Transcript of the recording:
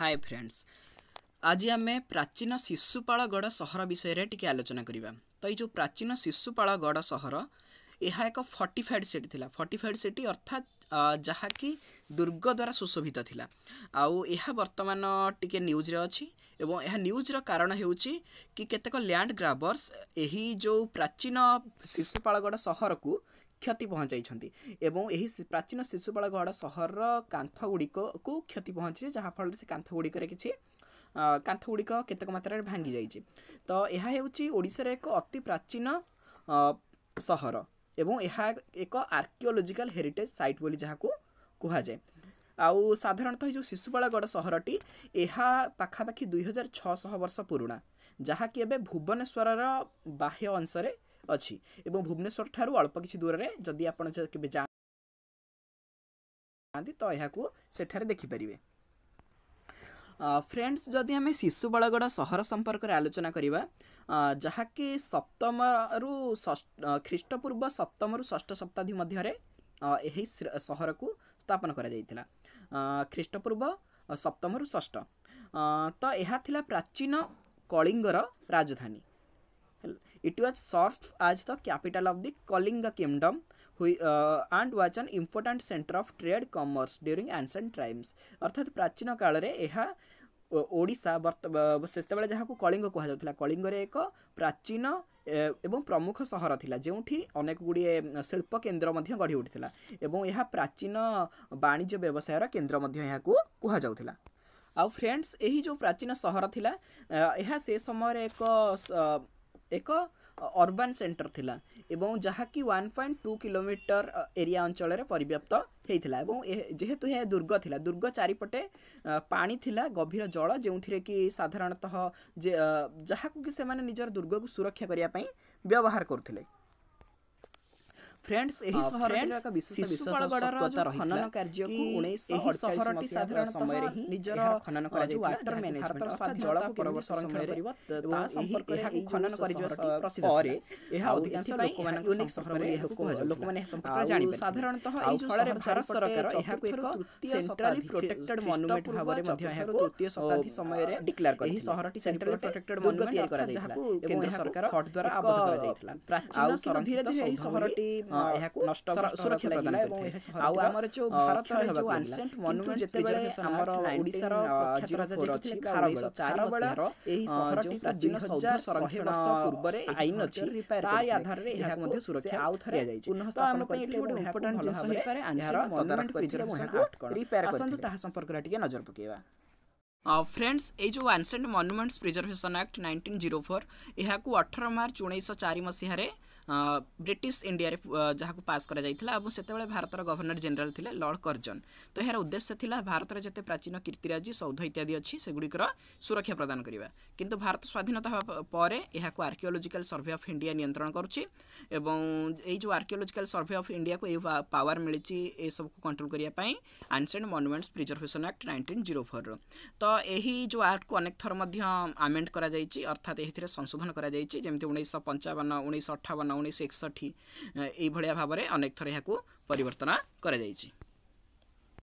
ହାଏ friends ଆଜି ଆମେ ପ୍ରାଚୀନ ଶିଶୁପାଳଗଡ଼ ସହର ବିଷୟରେ ଟିକିଏ ଆଲୋଚନା କରିବା ତ ଏଇ ଯେଉଁ ପ୍ରାଚୀନ ଶିଶୁପାଳଗଡ଼ ସହର ଏହା ଏକ ଫର୍ଟିଫାଏଡ଼୍ ସିଟି ଥିଲା ଫର୍ଟିଫାଏଡ଼୍ ସିଟି ଅର୍ଥାତ୍ ଯାହାକି ଦୁର୍ଗ ଦ୍ୱାରା ସୁଶୋଭିତ ଥିଲା ଆଉ ଏହା ବର୍ତ୍ତମାନ ଟିକିଏ ନ୍ୟୁଜ୍ରେ ଅଛି ଏବଂ ଏହା ନ୍ୟୁଜ୍ର କାରଣ ହେଉଛି କି କେତେକ ଲ୍ୟାଣ୍ଡ ଗ୍ରାବର୍ସ ଏହି ଯେଉଁ ପ୍ରାଚୀନ ଶିଶୁପାଳଗଡ଼ ସହରକୁ କ୍ଷତି ପହଞ୍ଚାଇଛନ୍ତି ଏବଂ ଏହି ପ୍ରାଚୀନ ଶିଶୁପାଳଗଡ଼ ସହରର କାନ୍ଥ ଗୁଡ଼ିକକୁ କ୍ଷତି ପହଞ୍ଚିଛି ଯାହାଫଳରେ ସେ କାନ୍ଥ ଗୁଡ଼ିକରେ କିଛି କାନ୍ଥଗୁଡ଼ିକ କେତେକ ମାତ୍ରାରେ ଭାଙ୍ଗି ଯାଇଛି ତ ଏହା ହେଉଛି ଓଡ଼ିଶାର ଏକ ଅତି ପ୍ରାଚୀନ ସହର ଏବଂ ଏହା ଏକ ଆର୍କିଓଲୋଜିକାଲ ହେରିଟେଜ୍ ସାଇଟ୍ ବୋଲି ଯାହାକୁ କୁହାଯାଏ ଆଉ ସାଧାରଣତଃ ଏହି ଯେଉଁ ଶିଶୁପାଳଗଡ଼ ସହରଟି ଏହା ପାଖାପାଖି ଦୁଇ ହଜାର ଛଅଶହ ବର୍ଷ ପୁରୁଣା ଯାହାକି ଏବେ ଭୁବନେଶ୍ୱରର ବାହ୍ୟ ଅଂଶରେ भुवनेसर अहि दूर जा देखि पारे फ्रेन्डस् जति आम शिशु बलगड सहरर सम्पर्क आलोचना जहाँकि सप्तमु खिष्टपूर्व सप्तमु षष्ठ सताब्दी मध्यरको स्थापन गरिपूर्व सप्तमु षष्ठ त यहाँ थाहा प्राचीन कलिङ्ग राजधानी it was serve as the capital of the Kalinga kingdom हुई and was an important centre of trade commerce during ancient times अर्थात प्राचीन काल में यह ओडा से जहाँ कलिंग कहला कलिंग एक प्राचीन एवं प्रमुख सहर था जो अनेक गुड़े शिल्प केन्द्र गढ़ी उठाला यह प्राचीन वाणिज्य व्यवसायर केन्द्र कहला आउ फ्रेंड्स यही जो प्राचीन सहर था यह से समय एक एक अरबान सेन्टर थी जहाँकि one point two kilometre area अंचल पर जेहेतु यह दुर्ग था दुर्ग चारिपटे पा था गभीर जल जो थे कि साधारणतः जहाँ कि से दुर्ग को सुरक्षा करने व्यवहार करुले ଫ୍ରେଣ୍ଡସ୍ ଏହି ସହର ବିଶେଷ ଖନନ କାର୍ଯ୍ୟକୁ ଏହି ସହରଟି ସାଧାରଣ ସମୟରେ ହିଁ ନିଜର ଖନନ କରାଯାଉ ୱାଟର ମ୍ୟାନେଜମେଣ୍ଟ ଅର୍ଥାତ୍ ଜଳକୁ ପରବର୍ଷ ସମୟରେ ତା ସମ୍ପର୍କ ଏହାକୁ ଖନନ କରିଯିବା ପରେ ଏହା ଅଧିକାଂଶ ଲୋକମାନଙ୍କ ଅନେକ ସହରରେ ଏହାକୁ କୁହାଯାଏ ଲୋକମାନେ ଏହା ସମ୍ପର୍କରେ ଜାଣିବେ ସାଧାରଣତଃ ଏହି ଫଳରେ ଭାରତ ସରକାର ଏହାକୁ ଏକ ସେଣ୍ଟ୍ରାଲି ପ୍ରୋଟେକ୍ଟେଡ୍ ମନୁମେଣ୍ଟ ଭାବରେ ମଧ୍ୟ ଏହାକୁ ତୃତୀୟ ଶତାବ୍ଦୀ ସମୟରେ ଡିକ୍ଲେୟାର କରି ଏହି ସହରଟି ସେଣ୍ଟ୍ରାଲି ପ୍ରୋଟେକ୍ଟେଡ୍ ମନୁମେଣ୍ଟ ତିଆରି କରାଯାଇଥିଲା ଏବଂ ଏହା ସରକାର ହଟ୍ ଦ୍ୱାରା ଆବଦ୍ଧ କରାଯାଇଥିଲା ପ୍ରାଚୀନ ସଂରକ୍ଷିତ ସହରଟି ଏହାକୁ ସୁରକ୍ଷା ପ୍ରଦାନ କରିଥାଏ ଆଉ ଆମର ଯେଉଁ ଭାରତର ଯେଉଁ ଆନ୍ସିଏଣ୍ଟ ମନୁମେଣ୍ଟ ଯେତେବେଳେ ଆମର ଓଡ଼ିଶାର କ୍ଷେତ୍ର ଯାଇଥିଲେ ଖାରବେଳ ଚାରିବେଳର ଏହି ସହରଟି ପ୍ରାଚୀନ ହଜାର ଶହେ ବର୍ଷ ପୂର୍ବରେ ଆଇନ ଅଛି ତାରି ଆଧାରରେ ଏହାକୁ ମଧ୍ୟ ସୁରକ୍ଷା ଆଉ ଥରେ ଦିଆଯାଇଛି ପୁନଃସ୍ଥାପନ ପାଇଁ ଏଠି ଗୋଟେ ଇମ୍ପୋର୍ଟାଣ୍ଟ ଜିନିଷ ହେଇପାରେ ଏହାର ତଦାରଖ କରିଥିଲେ ରିପେୟାର ଆସନ୍ତୁ ତାହା ସମ୍ପର୍କରେ ଟିକେ ନଜର ପକାଇବା ଫ୍ରେଣ୍ଡସ୍ ଏଇ ଯେଉଁ ancient monuments preservation act nineteen zero four ଏହାକୁ ଅଠର ମାର୍ଚ୍ଚ ଉଣେଇଶହ ଚାରି ମସିହାରେ ବ୍ରିଟିଶ ଇଣ୍ଡିଆରେ ଯାହାକୁ ପାସ୍ କରାଯାଇଥିଲା ଏବଂ ସେତେବେଳେ ଭାରତର ଗଭର୍ଣ୍ଣର ଜେନେରାଲ୍ ଥିଲେ ଲର୍ଡ଼ କର୍ଜନ୍ ତ ଏହାର ଉଦ୍ଦେଶ୍ୟ ଥିଲା ଭାରତର ଯେତେ ପ୍ରାଚୀନ କୀର୍ତ୍ତିରାଜି ସୌଧ ଇତ୍ୟାଦି ଅଛି ସେଗୁଡ଼ିକର ସୁରକ୍ଷା ପ୍ରଦାନ କରିବା କିନ୍ତୁ ଭାରତ ସ୍ୱାଧୀନତା ହେବା ପରେ ଏହାକୁ ଆର୍କିଓଲୋଜିକାଲ୍ ସର୍ଭେ ଅଫ୍ ଇଣ୍ଡିଆ ନିୟନ୍ତ୍ରଣ କରୁଛି ଏବଂ ଏଇ ଯେଉଁ ଆର୍କିଓଲୋଜିକାଲ୍ ସର୍ଭେ ଅଫ୍ ଇଣ୍ଡିଆକୁ ଏଇ ପାୱାର ମିଳିଛି ଏସବୁକୁ କଣ୍ଟ୍ରୋଲ କରିବା ପାଇଁ ancient monuments preservation act nineteen zero ଫୋର୍ର ତ ଏହି ଯେଉଁ ଆକ୍ଟକୁ ଅନେକ ଥର ମଧ୍ୟ ଆମେଣ୍ଡ କରାଯାଇଛି ଅର୍ଥାତ୍ ଏଥିରେ ସଂଶୋଧନ କରାଯାଇଛି ଯେମିତି ଉଣେଇଶହ ପଞ୍ଚାବନ ଉଣେଇଶହ ଅଠାବନ ଉଣେଇଶହ ଏକଷଠି ଏଇଭଳିଆ ଭାବରେ ଅନେକ ଥର ଏହାକୁ ପରିବର୍ତ୍ତନ କରାଯାଇଛି